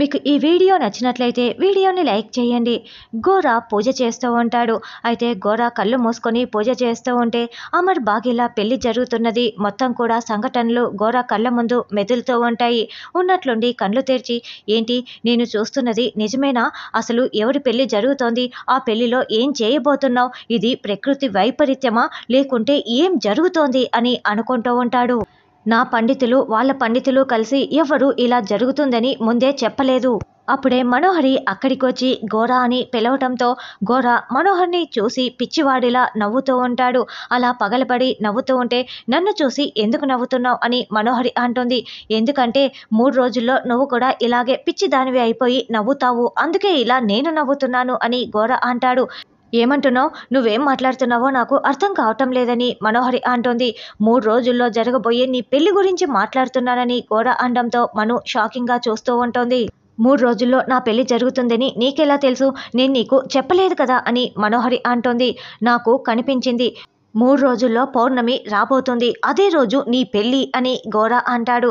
మీకు ఈ వీడియో నచ్చినట్లయితే వీడియోని లైక్ చేయండి గోరా పూజ చేస్తూ ఉంటాడు అయితే గోరా కళ్ళు మూసుకొని పూజ చేస్తూ ఉంటే అమర్ బాగిలా పెళ్లి జరుగుతున్నది మొత్తం కూడా సంఘటనలు గోరా కళ్ళ ముందు మెదులుతూ ఉంటాయి ఉన్నట్లుండి కళ్ళు తెరిచి ఏంటి నేను చూస్తున్నది నిజమేనా అసలు ఎవరి పెళ్లి జరుగుతోంది ఆ పెళ్లిలో ఏం చేయబోతున్నావు ఇది ప్రకృతి వైపరీత్యమా లేకుంటే ఏం జరుగుతోంది అని అనుకుంటూ ఉంటాడు నా పండితులు వాళ్ళ పండితులు కలిసి ఎవరు ఇలా జరుగుతుందని ముందే చెప్పలేదు అప్పుడే మనోహరి అక్కడికొచ్చి గోరా అని పిలవటంతో గోరా మనోహర్ని చూసి పిచ్చివాడిలా నవ్వుతూ ఉంటాడు అలా పగలపడి నవ్వుతూ ఉంటే నన్ను చూసి ఎందుకు నవ్వుతున్నావు అని మనోహరి అంటుంది ఎందుకంటే మూడు రోజుల్లో నువ్వు కూడా ఇలాగే పిచ్చిదానివి అయిపోయి నవ్వుతావు అందుకే ఇలా నేను నవ్వుతున్నాను అని గోరా అంటాడు ఏమంటున్నావు నువ్వేం మాట్లాడుతున్నావో నాకు అర్థం కావటం లేదని మనోహరి అంటోంది మూడు రోజుల్లో జరగబోయే నీ పెళ్లి గురించి మాట్లాడుతున్నానని కూడా అండంతో మను షాకింగ్గా చూస్తూ ఉంటోంది మూడు రోజుల్లో నా పెళ్లి జరుగుతుందని నీకెలా తెలుసు నేను నీకు చెప్పలేదు కదా అని మనోహరి అంటోంది నాకు కనిపించింది మూడు రోజుల్లో పౌర్ణమి రాబోతుంది అదే రోజు నీ పెళ్ళి అని గోర అంటాడు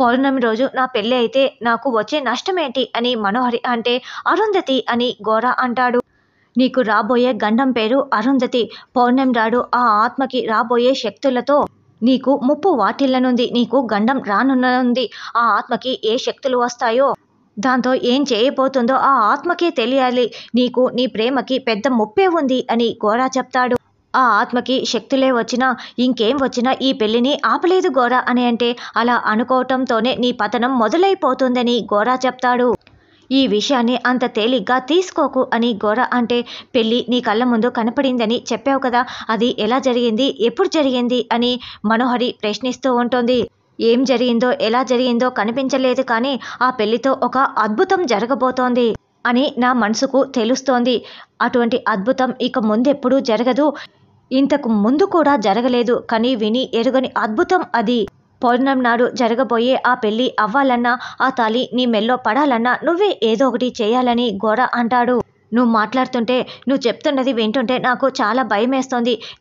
పౌర్ణమి రోజు నా పెళ్ళి అయితే నాకు వచ్చే నష్టమేంటి అని మనోహరి అంటే అరుంధతి అని గోర అంటాడు నీకు రాబోయే గండం పేరు అరుంధతి పౌర్ణం రాడు ఆ ఆత్మకి రాబోయే శక్తులతో నీకు ముప్పు వాటిల్లనుంది నీకు గండం రానున్ననుంది ఆ ఆత్మకి ఏ శక్తులు వస్తాయో దాంతో ఏం చేయబోతుందో ఆ ఆత్మకే తెలియాలి నీకు నీ ప్రేమకి పెద్ద ముప్పే ఉంది అని గోరా చెప్తాడు ఆ ఆత్మకి శక్తులే వచ్చినా ఇంకేం వచ్చినా ఈ పెళ్లిని ఆపలేదు గోరా అని అంటే అలా అనుకోవటంతోనే నీ పతనం మొదలైపోతుందని గోరా చెప్తాడు ఈ విషయాన్ని అంత తేలిగ్గా తీసుకోకు అని గోర అంటే పెళ్ళి నీ కళ్ళ ముందు కనపడిందని చెప్పావు కదా అది ఎలా జరిగింది ఎప్పుడు జరిగింది అని మనోహరి ప్రశ్నిస్తూ ఉంటుంది ఏం జరిగిందో ఎలా జరిగిందో కనిపించలేదు కానీ ఆ పెళ్లితో ఒక అద్భుతం జరగబోతోంది అని నా మనసుకు తెలుస్తోంది అటువంటి అద్భుతం ఇక ముందెప్పుడు జరగదు ఇంతకు ముందు కూడా జరగలేదు కానీ విని ఎరుగని అద్భుతం అది పౌర్ణమి నాడు జరగబోయే ఆ పెళ్లి అవ్వాలన్నా ఆ తాలి నీ మెల్లో పడాలన్నా నువ్వే ఏదో ఒకటి చేయాలని గోడ అంటాడు నువ్వు మాట్లాడుతుంటే నువ్వు చెప్తున్నది వింటుంటే నాకు చాలా భయం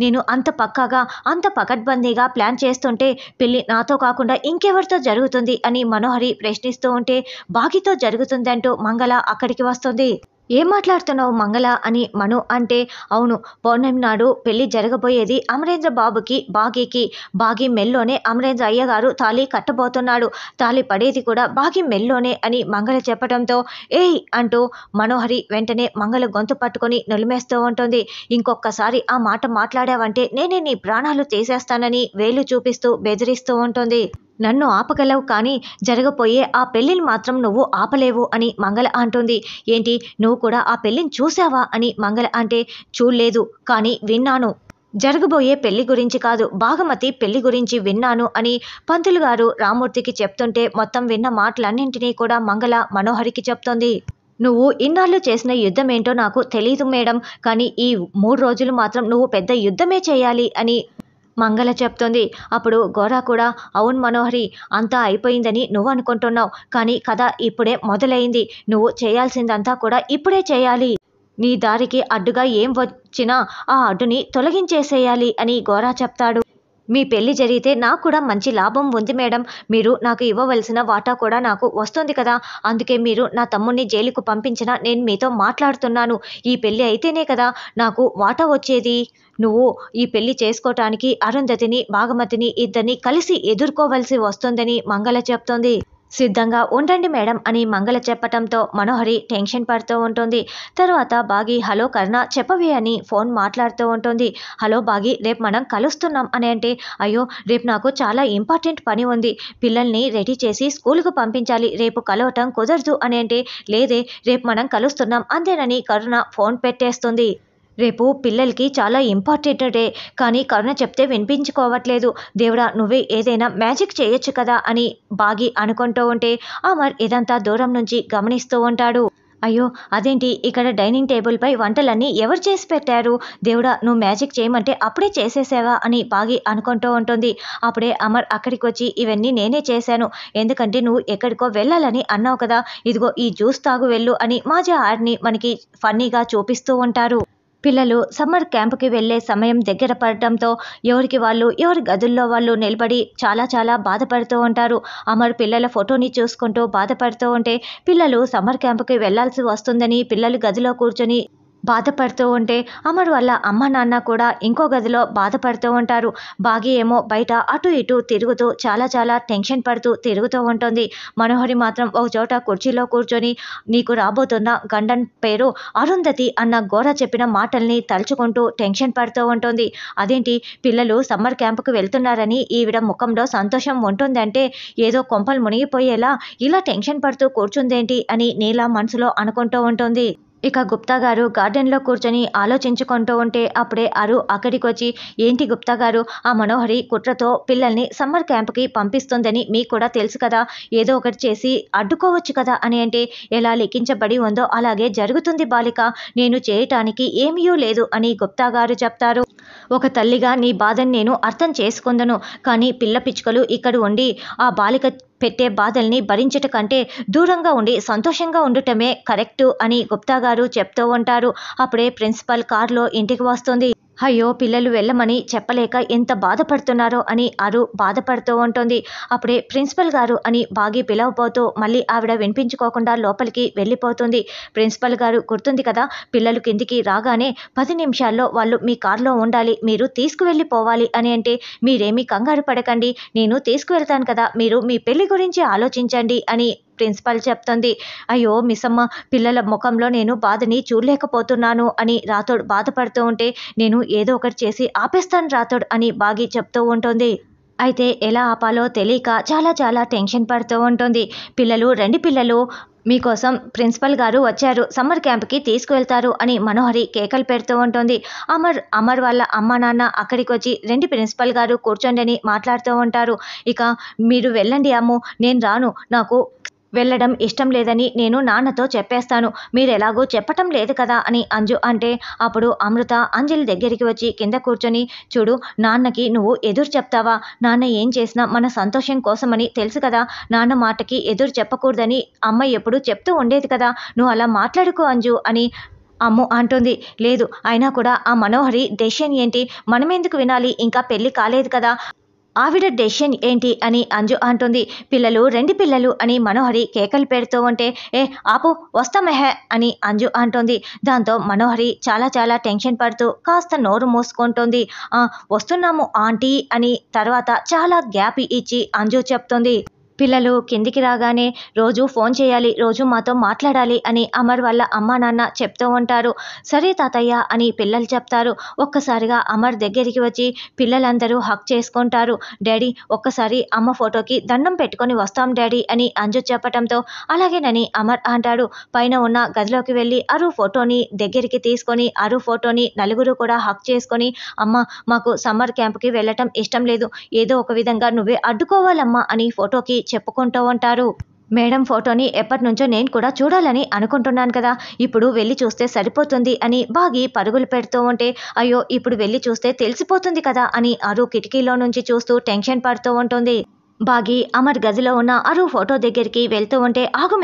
నేను అంత పక్కాగా అంత పకడ్బందీగా ప్లాన్ చేస్తుంటే పెళ్ళి నాతో కాకుండా ఇంకెవరితో జరుగుతుంది అని మనోహరి ప్రశ్నిస్తూ ఉంటే బాగితో జరుగుతుందంటూ మంగళ అక్కడికి వస్తుంది ఏం మాట్లాడుతున్నావు మంగళ అని మను అంటే అవును పౌర్ణమి నాడు పెళ్లి జరగబోయేది అమరేంద్ర బాబుకి బాగీకి బాగి మెల్లోనే అమరేంద్ర అయ్యగారు తాళి కట్టబోతున్నాడు తాళి పడేది కూడా బాగి మెల్లోనే అని మంగళ చెప్పడంతో ఏయ్ అంటూ మనోహరి వెంటనే మంగళ గొంతు పట్టుకొని నులిమేస్తూ ఉంటుంది ఇంకొకసారి ఆ మాట మాట్లాడావంటే నేనే నీ ప్రాణాలు తీసేస్తానని వేలు చూపిస్తూ బెదిరిస్తూ ఉంటుంది నన్ను ఆపగలవు కానీ జరగబోయే ఆ పెళ్ళిని మాత్రం నువ్వు ఆపలేవు అని మంగళ అంటుంది ఏంటి నువ్వు కూడా ఆ పెళ్ళిని చూసావా అని మంగళ అంటే చూడలేదు కానీ విన్నాను జరగబోయే పెళ్లి గురించి కాదు భాగమతి పెళ్లి గురించి విన్నాను అని పంతులు గారు రామూర్తికి చెప్తుంటే మొత్తం విన్న మాటలన్నింటినీ కూడా మంగళ మనోహరికి చెప్తోంది నువ్వు ఇన్నాళ్ళు చేసిన యుద్ధం ఏంటో నాకు తెలియదు మేడం కానీ ఈ మూడు రోజులు మాత్రం నువ్వు పెద్ద యుద్ధమే చేయాలి అని మంగళ చెప్తుంది అప్పుడు గోర కూడా అవును మనోహరి అంతా అయిపోయిందని నువ్వు అనుకుంటున్నావు కానీ కథ ఇప్పుడే మొదలైంది నువ్వు చేయాల్సిందంతా కూడా ఇప్పుడే చేయాలి నీ దారికి అడ్డుగా ఏం వచ్చినా ఆ అడ్డుని తొలగించేసేయాలి అని గోరా చెప్తాడు మీ పెళ్లి జరిగితే నాకు కూడా మంచి లాభం ఉంది మేడం మీరు నాకు ఇవ్వవలసిన వాటా కూడా నాకు వస్తుంది కదా అందుకే మీరు నా తమ్ముడిని జైలుకు పంపించిన నేను మీతో మాట్లాడుతున్నాను ఈ పెళ్లి అయితేనే కదా నాకు వాటా వచ్చేది నువ్వు ఈ పెళ్లి చేసుకోవటానికి అరుంధతిని భాగమతిని ఇద్దరిని కలిసి ఎదుర్కోవలసి వస్తుందని మంగళ చెప్తోంది సిద్ధంగా ఉండండి మేడం అని మంగళ చెప్పటంతో మనోహరి టెన్షన్ పడుతూ ఉంటుంది తర్వాత బాగి హలో కర్ణ చెప్పవే అని ఫోన్ మాట్లాడుతూ ఉంటుంది హలో బాగి రేపు మనం కలుస్తున్నాం అని అంటే అయ్యో రేపు నాకు చాలా ఇంపార్టెంట్ పని ఉంది పిల్లల్ని రెడీ చేసి స్కూల్కు పంపించాలి రేపు కలవటం కుదరదు అని అంటే లేదే రేపు మనం కలుస్తున్నాం అంతేనని కరుణ ఫోన్ పెట్టేస్తుంది రేపు పిల్లలకి చాలా ఇంపార్టెంట్ డే కానీ కరుణ చెప్తే వినిపించుకోవట్లేదు దేవుడా నువ్వే ఏదైనా మ్యాజిక్ చేయొచ్చు కదా అని బాగి అనుకుంటూ ఉంటే అమర్ ఇదంతా దూరం నుంచి గమనిస్తూ ఉంటాడు అయ్యో అదేంటి ఇక్కడ డైనింగ్ టేబుల్పై వంటలన్నీ ఎవరు చేసి పెట్టారు దేవుడా నువ్వు మ్యాజిక్ చేయమంటే అప్పుడే చేసేసావా అని బాగి అనుకుంటూ ఉంటుంది అప్పుడే అమర్ అక్కడికి వచ్చి ఇవన్నీ నేనే చేశాను ఎందుకంటే నువ్వు ఎక్కడికో వెళ్ళాలని అన్నావు కదా ఇదిగో ఈ జ్యూస్ తాగు వెళ్ళు అని మాజా ఆర్ని మనకి ఫన్నీగా చూపిస్తూ ఉంటారు పిల్లలు సమ్మర్ కి వెళ్ళే సమయం దగ్గర పడటంతో ఎవరికి వాళ్ళు ఎవరి గదుల్లో వాళ్ళు నిలబడి చాలా చాలా బాధపడుతూ ఉంటారు అమర్ పిల్లల ఫోటోని చూసుకుంటూ బాధపడుతూ ఉంటే పిల్లలు సమ్మర్ కి వెళ్లాల్సి వస్తుందని పిల్లలు గదిలో కూర్చొని బాధపడుతూ ఉంటే అమర్ వల్ల అమ్మ నాన్న కూడా ఇంకో గదిలో బాధపడుతూ ఉంటారు బాగి ఏమో బయట అటు ఇటు తిరుగుతూ చాలా చాలా టెన్షన్ పడుతూ తిరుగుతూ ఉంటుంది మనోహరి మాత్రం ఒక చోట కుర్చీలో కూర్చొని నీకు రాబోతున్న గండన్ పేరు అరుంధతి అన్న గోడ చెప్పిన మాటల్ని తలుచుకుంటూ టెన్షన్ పడుతూ ఉంటుంది అదేంటి పిల్లలు సమ్మర్ క్యాంపుకు వెళ్తున్నారని ఈవిడ ముఖంలో సంతోషం ఉంటుందంటే ఏదో కొంపలు మునిగిపోయేలా ఇలా టెన్షన్ పడుతూ కూర్చుందేంటి అని నీలా మనసులో అనుకుంటూ ఉంటుంది ఇక గుప్తా గారు గార్డెన్లో కూర్చొని ఆలోచించుకుంటూ ఉంటే అప్పుడే అరు అక్కడికి వచ్చి ఏంటి గుప్తా గారు ఆ మనోహరి కుట్రతో పిల్లల్ని సమ్మర్ క్యాంప్కి పంపిస్తుందని మీకు కూడా తెలుసు కదా ఏదో ఒకటి చేసి అడ్డుకోవచ్చు కదా అని అంటే ఎలా లిఖించబడి ఉందో అలాగే జరుగుతుంది బాలిక నేను చేయటానికి ఏమీ లేదు అని గుప్తా గారు చెప్తారు ఒక తల్లిగా నీ బాధని నేను అర్థం చేసుకుందను కానీ పిల్ల పిచ్చుకలు ఇక్కడ ఉండి ఆ బాలిక పెట్టే బాధల్ని భరించట కంటే దూరంగా ఉండి సంతోషంగా ఉండటమే కరెక్టు అని గుప్తా గారు చెప్తూ ఉంటారు అప్పుడే ప్రిన్సిపల్ కారులో ఇంటికి వస్తుంది అయ్యో పిల్లలు వెళ్ళమని చెప్పలేక ఎంత బాధపడుతున్నారో అని అరు బాధపడుతూ ఉంటుంది అప్పుడే ప్రిన్సిపల్ గారు అని బాగి పిలవబోతూ మళ్ళీ ఆవిడ వినిపించుకోకుండా లోపలికి వెళ్ళిపోతుంది ప్రిన్సిపల్ గారు గుర్తుంది కదా పిల్లలు కిందికి రాగానే పది నిమిషాల్లో వాళ్ళు మీ కారులో ఉండాలి మీరు తీసుకువెళ్ళిపోవాలి అని అంటే మీరేమీ కంగారు పడకండి నేను తీసుకువెళ్తాను కదా మీరు మీ పెళ్లి గురించి ఆలోచించండి అని ప్రిన్సిపల్ చెప్తుంది అయ్యో మిస్సమ్మ పిల్లల ముఖంలో నేను బాధని చూడలేకపోతున్నాను అని రాథోడ్ బాధపడుతూ ఉంటే నేను ఏదో ఒకటి చేసి ఆపేస్తాను రాథోడ్ అని బాగి చెప్తూ ఉంటుంది అయితే ఎలా ఆపాలో తెలియక చాలా చాలా టెన్షన్ పడుతూ ఉంటుంది పిల్లలు రెండు పిల్లలు మీకోసం ప్రిన్సిపల్ గారు వచ్చారు సమ్మర్ క్యాంప్కి తీసుకువెళ్తారు అని మనోహరి కేకలు పెడుతూ ఉంటుంది అమర్ అమర్ వాళ్ళ అమ్మ నాన్న అక్కడికి వచ్చి రెండు ప్రిన్సిపల్ గారు కూర్చోండి అని మాట్లాడుతూ ఉంటారు ఇక మీరు వెళ్ళండి అమ్ము నేను రాను నాకు వెళ్ళడం ఇష్టం లేదని నేను నాన్నతో చెప్పేస్తాను మీరు ఎలాగో చెప్పటం లేదు కదా అని అంజు అంటే అప్పుడు అమృత అంజలి దగ్గరికి వచ్చి కింద కూర్చొని చూడు నాన్నకి నువ్వు ఎదురు చెప్తావా నాన్న ఏం చేసినా మన సంతోషం కోసమని తెలుసు కదా నాన్న మాటకి ఎదురు చెప్పకూడదని అమ్మ ఎప్పుడు చెప్తూ ఉండేది కదా నువ్వు అలా మాట్లాడుకో అంజు అని అమ్ము అంటుంది లేదు అయినా కూడా ఆ మనోహరి దేశం ఏంటి మనమెందుకు వినాలి ఇంకా పెళ్లి కాలేదు కదా ఆవిడ డెసిషన్ ఏంటి అని అంజు అంటుంది పిల్లలు రెండు పిల్లలు అని మనోహరి కేకలు పెడుతూ ఉంటే ఏ ఆపు వస్తామహే అని అంజు అంటుంది దాంతో మనోహరి చాలా చాలా టెన్షన్ పడుతూ కాస్త నోరు మూసుకుంటుంది వస్తున్నాము ఆంటీ అని తర్వాత చాలా గ్యాప్ ఇచ్చి అంజు చెప్తుంది పిల్లలు కిందికి రాగానే రోజు ఫోన్ చేయాలి రోజు మాతో మాట్లాడాలి అని అమర్ వాళ్ళ అమ్మ నాన్న చెప్తూ ఉంటారు సరే తాతయ్య అని పిల్లలు చెప్తారు ఒక్కసారిగా అమర్ దగ్గరికి వచ్చి పిల్లలందరూ హక్ చేసుకుంటారు డాడీ ఒక్కసారి అమ్మ ఫోటోకి దండం పెట్టుకొని వస్తాం డాడీ అని అంజు చెప్పటంతో అలాగేనని అమర్ అంటాడు పైన ఉన్న గదిలోకి వెళ్ళి అరు ఫోటోని దగ్గరికి తీసుకొని అరు ఫోటోని నలుగురు కూడా హక్ చేసుకొని అమ్మ మాకు సమ్మర్ క్యాంప్కి వెళ్ళటం ఇష్టం లేదు ఏదో ఒక విధంగా నువ్వే అడ్డుకోవాలమ్మా అని ఫోటోకి చెప్పుకుంటూ ఉంటారు మేడం ఫోటోని ఎప్పటి నుంచో నేను కూడా చూడాలని అనుకుంటున్నాను కదా ఇప్పుడు వెళ్ళి చూస్తే సరిపోతుంది అని బాగి పరుగులు పెడుతూ ఉంటే అయ్యో ఇప్పుడు వెళ్ళి చూస్తే తెలిసిపోతుంది కదా అని అరు కిటికీలో నుంచి చూస్తూ టెన్షన్ పడుతూ ఉంటుంది బాగి అమర్ గదిలో ఉన్న అరు ఫోటో దగ్గరికి వెళ్తూ ఉంటే ఆగు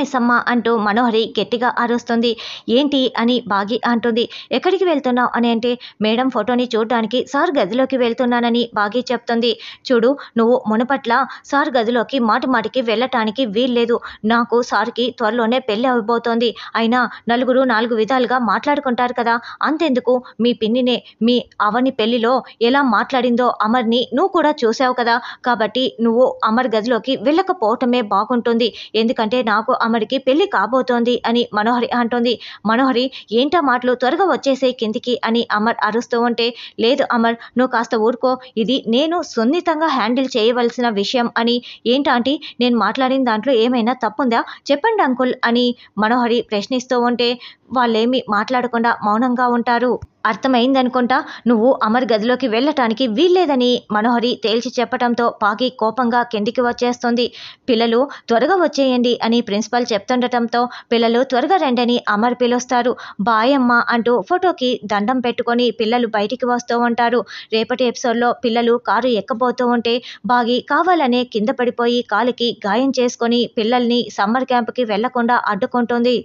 అంటూ మనోహరి గట్టిగా అరుస్తుంది ఏంటి అని బాగి అంటుంది ఎక్కడికి వెళ్తున్నావు అని అంటే మేడం ఫోటోని చూడడానికి సార్ గదిలోకి వెళ్తున్నానని బాగి చెప్తుంది చూడు నువ్వు మునపట్ల సార్ గదిలోకి మాటి మాటికి వెళ్ళటానికి వీల్లేదు నాకు సార్కి త్వరలోనే పెళ్లి అవ్వబోతోంది అయినా నలుగురు నాలుగు విధాలుగా మాట్లాడుకుంటారు కదా అంతెందుకు మీ పిన్నినే మీ అవని పెళ్లిలో ఎలా మాట్లాడిందో అమర్ని నువ్వు కూడా చూసావు కదా కాబట్టి నువ్వు అమర్ గదిలోకి వెళ్ళకపోవటమే బాగుంటుంది ఎందుకంటే నాకు అమర్కి పెళ్లి కాబోతోంది అని మనోహరి అంటుంది మనోహరి ఏంటా మాటలు త్వరగా వచ్చేసే కిందికి అని అమర్ అరుస్తూ ఉంటే లేదు అమర్ నువ్వు కాస్త ఊరుకో ఇది నేను సున్నితంగా హ్యాండిల్ చేయవలసిన విషయం అని ఏంటంటే నేను మాట్లాడిన దాంట్లో ఏమైనా తప్పుందా చెప్పండి అంకుల్ అని మనోహరి ప్రశ్నిస్తూ ఉంటే వాళ్ళేమి మాట్లాడకుండా మౌనంగా ఉంటారు అర్థమైందనుకుంటా నువ్వు అమర్ గదిలోకి వెళ్ళటానికి వీల్లేదని మనోహరి తేల్చి చెప్పడంతో పాకి కోపంగా కిందికి వచ్చేస్తుంది పిల్లలు త్వరగా వచ్చేయండి అని ప్రిన్సిపల్ చెప్తుండటంతో పిల్లలు త్వరగా రండని అమర్ పిలుస్తారు బాయమ్మ అంటూ ఫోటోకి దండం పెట్టుకొని పిల్లలు బయటికి వస్తూ ఉంటారు రేపటి ఎపిసోడ్లో పిల్లలు కారు ఎక్కబోతూ ఉంటే బాగి కావాలనే కింద పడిపోయి కాలికి గాయం చేసుకొని పిల్లల్ని సమ్మర్ క్యాంప్కి వెళ్లకుండా అడ్డుకుంటుంది